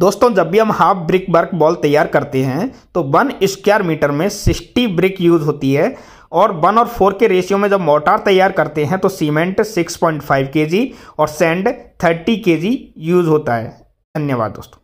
दोस्तों जब भी हम हाफ ब्रिक वर्क बॉल तैयार करते हैं तो वन स्क्वायर मीटर में सिक्सटी ब्रिक यूज होती है और वन और फोर के रेशियो में जब मोटार तैयार करते हैं तो सीमेंट सिक्स पॉइंट फाइव के जी और सैंड थर्टी के जी यूज होता है धन्यवाद दोस्तों